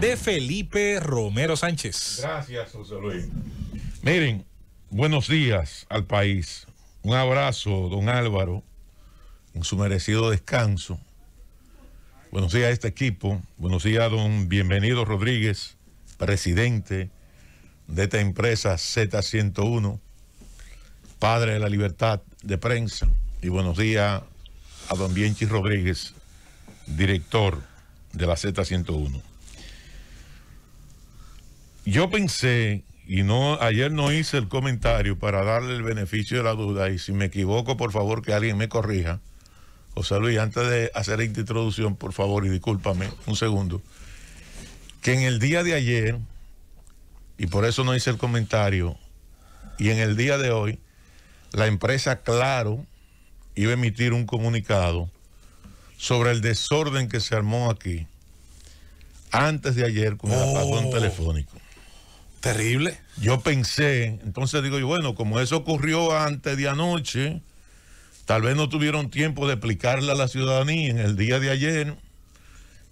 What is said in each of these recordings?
de Felipe Romero Sánchez. Gracias, José Luis. Miren, buenos días al país. Un abrazo, don Álvaro, en su merecido descanso. Buenos días a este equipo. Buenos días, don Bienvenido Rodríguez, presidente de esta empresa Z101, padre de la libertad de prensa. Y buenos días a don Bienchis Rodríguez, director de la Z101. Yo pensé, y no ayer no hice el comentario para darle el beneficio de la duda, y si me equivoco, por favor, que alguien me corrija. José Luis, antes de hacer la introducción, por favor, y discúlpame un segundo, que en el día de ayer, y por eso no hice el comentario, y en el día de hoy, la empresa Claro iba a emitir un comunicado sobre el desorden que se armó aquí antes de ayer con el apagón oh. telefónico. Terrible. Yo pensé, entonces digo yo, bueno, como eso ocurrió antes de anoche, tal vez no tuvieron tiempo de explicarle a la ciudadanía en el día de ayer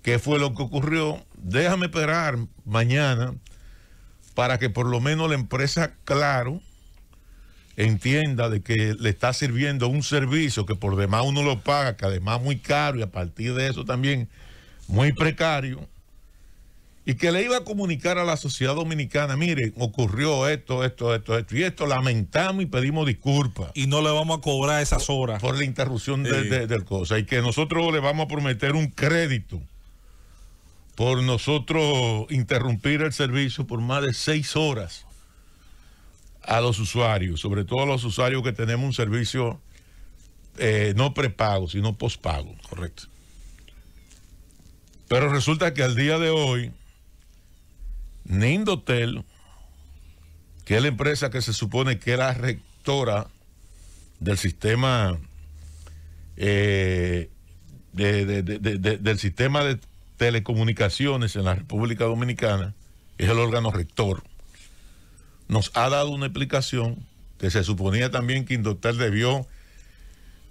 qué fue lo que ocurrió. Déjame esperar mañana para que por lo menos la empresa Claro entienda de que le está sirviendo un servicio que por demás uno lo paga, que además muy caro y a partir de eso también muy precario y que le iba a comunicar a la sociedad dominicana, mire, ocurrió esto, esto, esto, esto y esto, lamentamos y pedimos disculpas. Y no le vamos a cobrar esas horas. Por la interrupción del cosa. Y que nosotros le vamos a prometer un crédito por nosotros interrumpir el servicio por más de seis horas a los usuarios, sobre todo a los usuarios que tenemos un servicio eh, no prepago, sino pospago. Correcto. Pero resulta que al día de hoy Nindotel, que es la empresa que se supone que era rectora del sistema eh, de, del sistema de telecomunicaciones en la República Dominicana, es el órgano rector, nos ha dado una explicación que se suponía también que Indotel debió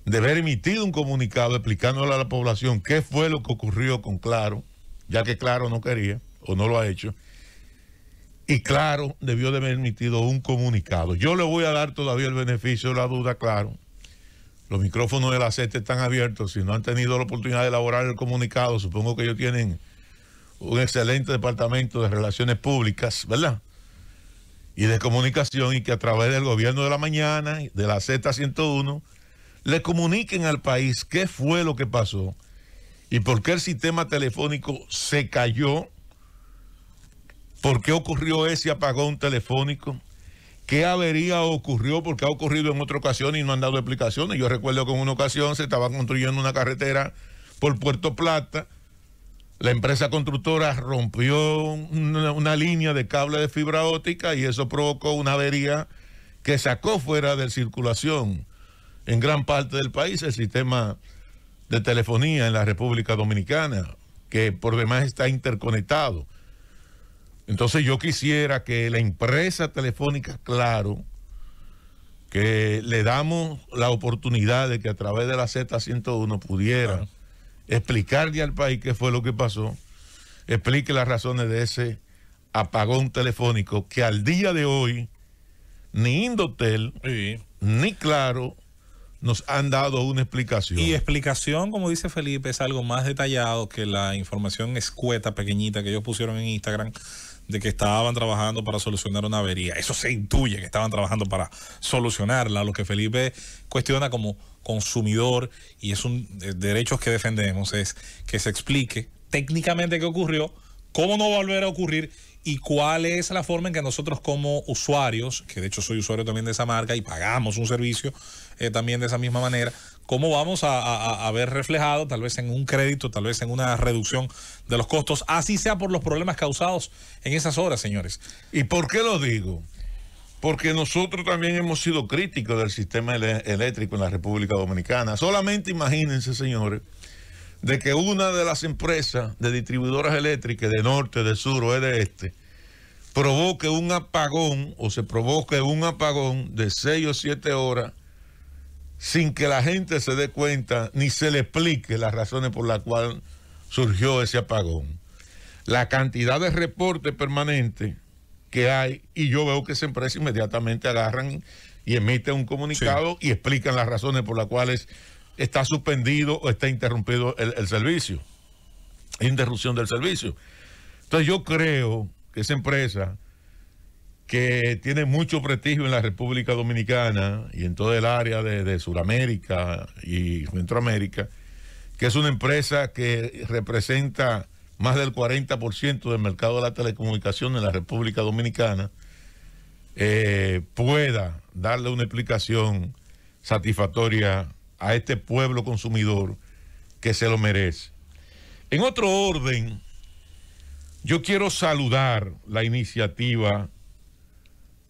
de haber emitido un comunicado explicándole a la población qué fue lo que ocurrió con Claro, ya que Claro no quería o no lo ha hecho, y claro, debió de haber emitido un comunicado. Yo le voy a dar todavía el beneficio de la duda, claro. Los micrófonos de la Z están abiertos. Si no han tenido la oportunidad de elaborar el comunicado, supongo que ellos tienen un excelente departamento de relaciones públicas, ¿verdad? Y de comunicación, y que a través del gobierno de la mañana, de la Z101, le comuniquen al país qué fue lo que pasó y por qué el sistema telefónico se cayó por qué ocurrió ese apagón telefónico, qué avería ocurrió, porque ha ocurrido en otra ocasión y no han dado explicaciones. Yo recuerdo que en una ocasión se estaba construyendo una carretera por Puerto Plata, la empresa constructora rompió una, una línea de cable de fibra óptica y eso provocó una avería que sacó fuera de circulación en gran parte del país el sistema de telefonía en la República Dominicana, que por demás está interconectado. Entonces yo quisiera que la empresa telefónica, claro, que le damos la oportunidad de que a través de la Z101 pudiera explicarle al país qué fue lo que pasó, explique las razones de ese apagón telefónico que al día de hoy ni Indotel ni Claro nos han dado una explicación. Y explicación, como dice Felipe, es algo más detallado que la información escueta, pequeñita que ellos pusieron en Instagram de que estaban trabajando para solucionar una avería. Eso se intuye que estaban trabajando para solucionarla, lo que Felipe cuestiona como consumidor y es un derecho que defendemos es que se explique técnicamente qué ocurrió, cómo no volver a ocurrir y cuál es la forma en que nosotros como usuarios, que de hecho soy usuario también de esa marca y pagamos un servicio eh, también de esa misma manera, cómo vamos a, ver reflejado, tal vez en un crédito, tal vez en una reducción de los costos, así sea por los problemas causados en esas horas, señores. ¿Y por qué lo digo? Porque nosotros también hemos sido críticos del sistema eléctrico en la República Dominicana. Solamente imagínense, señores, de que una de las empresas de distribuidoras eléctricas de norte, de sur o de este, provoque un apagón o se provoque un apagón de 6 o 7 horas sin que la gente se dé cuenta ni se le explique las razones por las cuales surgió ese apagón. La cantidad de reportes permanentes que hay, y yo veo que esa empresa inmediatamente agarran y emite un comunicado y explican las razones por las cuales está suspendido o está interrumpido el, el servicio, interrupción del servicio. Entonces yo creo que esa empresa que tiene mucho prestigio en la República Dominicana y en todo el área de, Sudamérica y Centroamérica, que es una empresa que representa más del 40% del mercado de la telecomunicación en la República Dominicana, eh, pueda darle una explicación satisfactoria a este pueblo consumidor que se lo merece. En otro orden, yo quiero saludar la iniciativa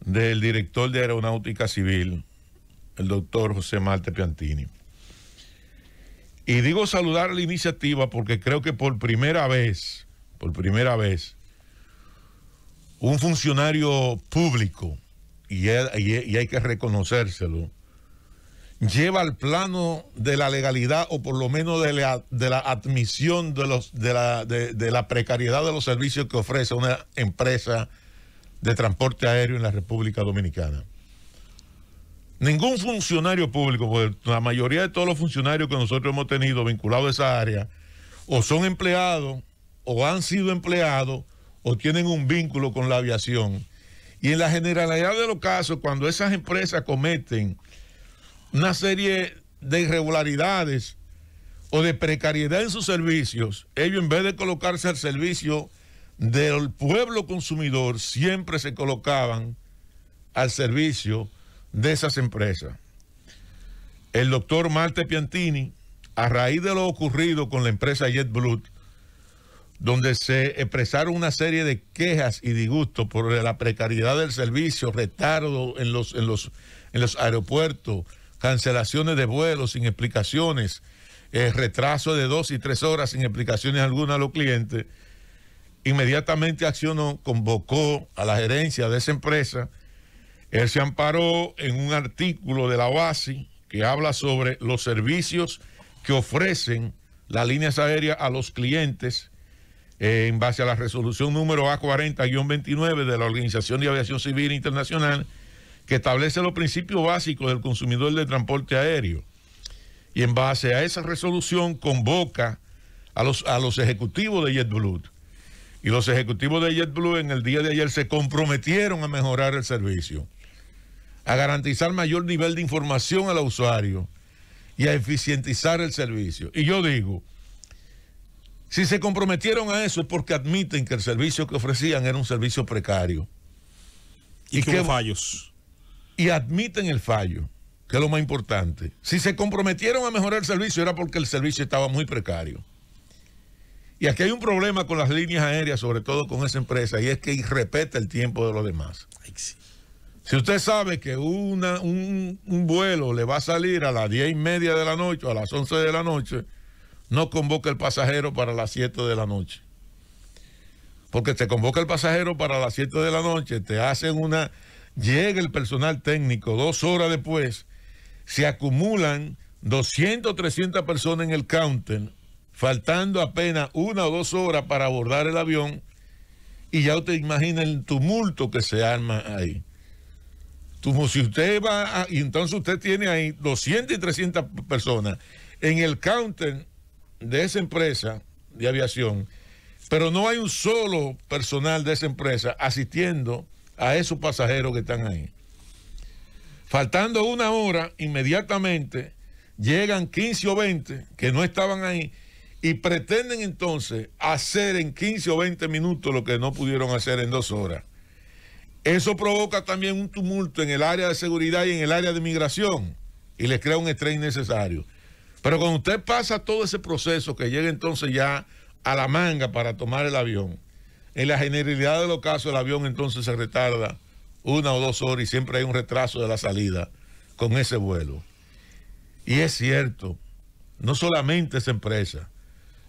del director de Aeronáutica Civil, el doctor José Marte Piantini. Y digo saludar la iniciativa porque creo que por primera vez, por primera vez, un funcionario público, y, hay que reconocérselo, lleva al plano de la legalidad o por lo menos de la, admisión de la precariedad de los servicios que ofrece una empresa de transporte aéreo en la República Dominicana. Ningún funcionario público, la mayoría de todos los funcionarios que nosotros hemos tenido vinculados a esa área, o son empleados, o han sido empleados, o tienen un vínculo con la aviación. Y en la generalidad de los casos, cuando esas empresas cometen una serie de irregularidades o de precariedad en sus servicios, ellos en vez de colocarse al servicio del pueblo consumidor siempre se colocaban al servicio de esas empresas. El doctor Marte Piantini, a raíz de lo ocurrido con la empresa JetBlue, donde se expresaron una serie de quejas y disgustos por la precariedad del servicio, retardo en los, en los, aeropuertos, cancelaciones de vuelos sin explicaciones, eh, retraso de dos y tres horas sin explicaciones alguna a los clientes inmediatamente accionó, convocó a la gerencia de esa empresa. Él se amparó en un artículo de la OASI que habla sobre los servicios que ofrecen las líneas aéreas a los clientes eh, en base a la resolución número A40-29 de la Organización de Aviación Civil Internacional, que establece los principios básicos del consumidor de transporte aéreo. Y en base a esa resolución convoca a los, a los ejecutivos de JetBlue y los ejecutivos de JetBlue en el día de ayer se comprometieron a mejorar el servicio, a garantizar mayor nivel de información al usuario y a eficientizar el servicio. Y yo digo, si se comprometieron a eso es porque admiten que el servicio que ofrecían era un servicio precario. Y, y que hubo fallos. Y admiten el fallo, que es lo más importante. Si se comprometieron a mejorar el servicio era porque el servicio estaba muy precario. Y aquí hay un problema con las líneas aéreas, sobre todo con esa empresa, y es que respeta el tiempo de los demás. Si usted sabe que una, un, vuelo le va a salir a las diez y media de la noche o a las 11 de la noche, no convoca el pasajero para las 7 de la noche. Porque te convoca el pasajero para las 7 de la noche, te hacen una... Llega el personal técnico dos horas después, se acumulan 200, 300 personas en el counter faltando apenas una o dos horas para abordar el avión, y ya usted imagina el tumulto que se arma ahí. Como si usted va, y entonces usted tiene ahí 200 y 300 personas en el counter de esa empresa de aviación, pero no hay un solo personal de esa empresa asistiendo a esos pasajeros que están ahí. Faltando una hora, inmediatamente llegan 15 o 20 que no estaban ahí y pretenden entonces hacer en 15 o 20 minutos lo que no pudieron hacer en dos horas. Eso provoca también un tumulto en el área de seguridad y en el área de migración y les crea un estrés innecesario. Pero cuando usted pasa todo ese proceso que llega entonces ya a la manga para tomar el avión, en la generalidad de los casos el avión entonces se retarda una o dos horas y siempre hay un retraso de la salida con ese vuelo. Y es cierto, no solamente esa empresa,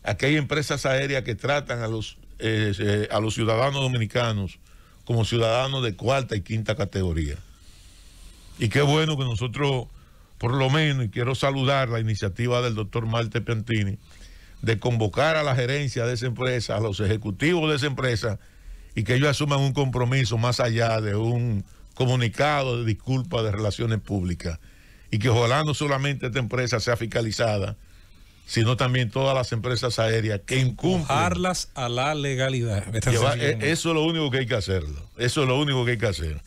Aquí hay empresas aéreas que tratan a los, eh, eh, a los ciudadanos dominicanos como ciudadanos de cuarta y quinta categoría. Y qué bueno que nosotros, por lo menos, y quiero saludar la iniciativa del doctor Marte Piantini, de convocar a la gerencia de esa empresa, a los ejecutivos de esa empresa, y que ellos asuman un compromiso más allá de un comunicado de disculpa de relaciones públicas. Y que ojalá no solamente esta empresa sea fiscalizada, sino también todas las empresas aéreas que incumplen. bajarlas a la legalidad. Eh, eso es lo único que hay que hacerlo. Eso es lo único que hay que hacer.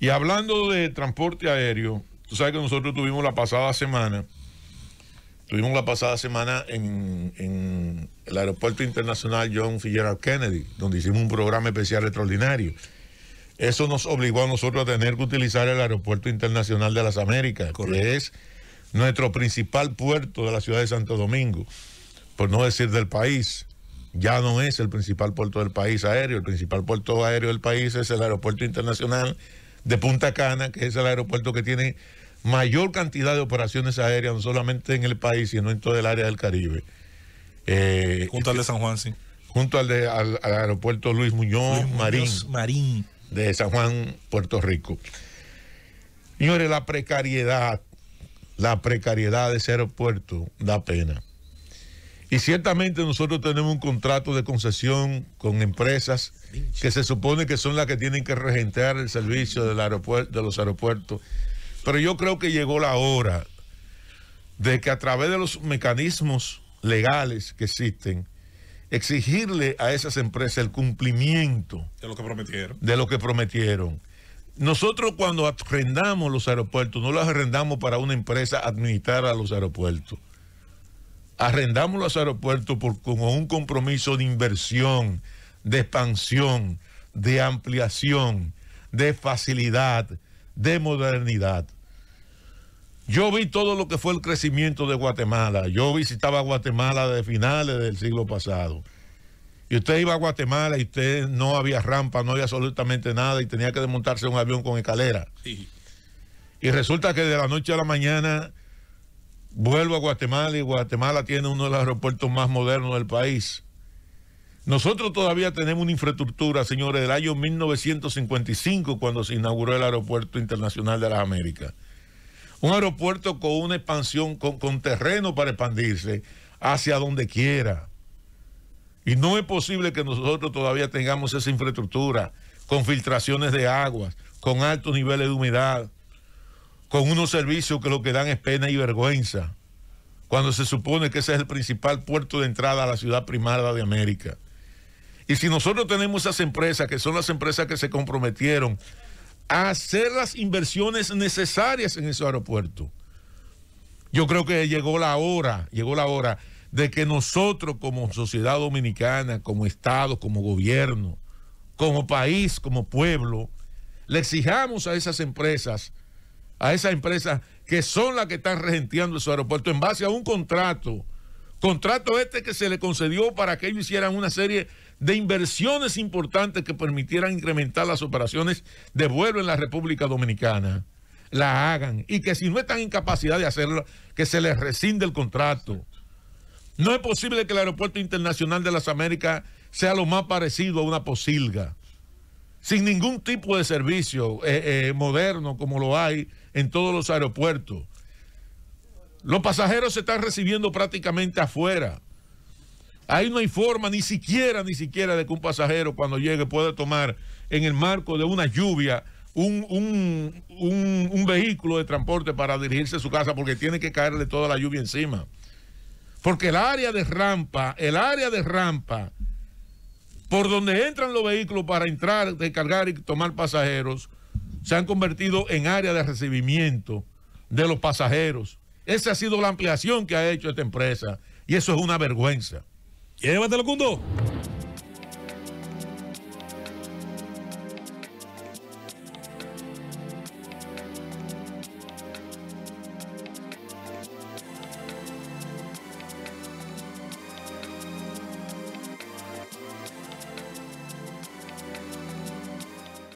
Y hablando de transporte aéreo, tú sabes que nosotros tuvimos la pasada semana, tuvimos la pasada semana en, el Aeropuerto Internacional John F. Kennedy, donde hicimos un programa especial extraordinario. Eso nos obligó a nosotros a tener que utilizar el Aeropuerto Internacional de las Américas, que es nuestro principal puerto de la ciudad de Santo Domingo, por no decir del país, ya no es el principal puerto del país aéreo. El principal puerto aéreo del país es el aeropuerto internacional de Punta Cana, que es el aeropuerto que tiene mayor cantidad de operaciones aéreas, no solamente en el país, sino en todo el área del Caribe. Eh, junto al de San Juan, sí. Junto al, de, aeropuerto Luis Muñoz, Muñoz Marín de San Juan, Puerto Rico. Señores, la precariedad la precariedad de ese aeropuerto da pena. Y ciertamente nosotros tenemos un contrato de concesión con empresas que se supone que son las que tienen que regentear el servicio del aeropuerto, de los aeropuertos. Pero yo creo que llegó la hora de que a través de los mecanismos legales que existen, exigirle a esas empresas el cumplimiento de lo que prometieron. De lo que prometieron. Nosotros cuando arrendamos los aeropuertos, no los arrendamos para una empresa administrar a los aeropuertos. Arrendamos los aeropuertos con un compromiso de inversión, de expansión, de ampliación, de facilidad, de modernidad. Yo vi todo lo que fue el crecimiento de Guatemala. Yo visitaba Guatemala de finales del siglo pasado y usted iba a Guatemala y usted no había rampa, no había absolutamente nada y tenía que desmontarse un avión con escalera. Y resulta que de la noche a la mañana vuelvo a Guatemala y Guatemala tiene uno de los aeropuertos más modernos del país. Nosotros todavía tenemos una infraestructura, señores, del año 1955 cuando se inauguró el Aeropuerto Internacional de las Américas. Un aeropuerto con una expansión, con, con terreno para expandirse hacia donde quiera y no es posible que nosotros todavía tengamos esa infraestructura con filtraciones de aguas, con altos niveles de humedad, con unos servicios que lo que dan es pena y vergüenza, cuando se supone que ese es el principal puerto de entrada a la ciudad primada de América. Y si nosotros tenemos esas empresas, que son las empresas que se comprometieron a hacer las inversiones necesarias en ese aeropuerto, yo creo que llegó la hora, llegó la hora de que nosotros como sociedad dominicana, como Estado, como gobierno, como país, como pueblo, le exijamos a esas empresas, a esas empresas que son las que están regenteando su aeropuerto en base a un contrato, contrato este que se le concedió para que ellos hicieran una serie de inversiones importantes que permitieran incrementar las operaciones de vuelo en la República Dominicana, la hagan y que si no están en capacidad de hacerlo, que se les rescinde el contrato no es posible que el Aeropuerto Internacional de las Américas sea lo más parecido a una posilga, sin ningún tipo de servicio eh, eh, moderno como lo hay en todos los aeropuertos. Los pasajeros se están recibiendo prácticamente afuera. Ahí no hay forma ni siquiera, ni siquiera de que un pasajero cuando llegue pueda tomar en el marco de una lluvia un, vehículo de transporte para dirigirse a su casa porque tiene que caerle toda la lluvia encima. Porque el área de rampa, el área de rampa, por donde entran los vehículos para entrar, descargar y tomar pasajeros, se han convertido en área de recibimiento de los pasajeros. Esa ha sido la ampliación que ha hecho esta empresa y eso es una vergüenza. Llévatelo, Cundo.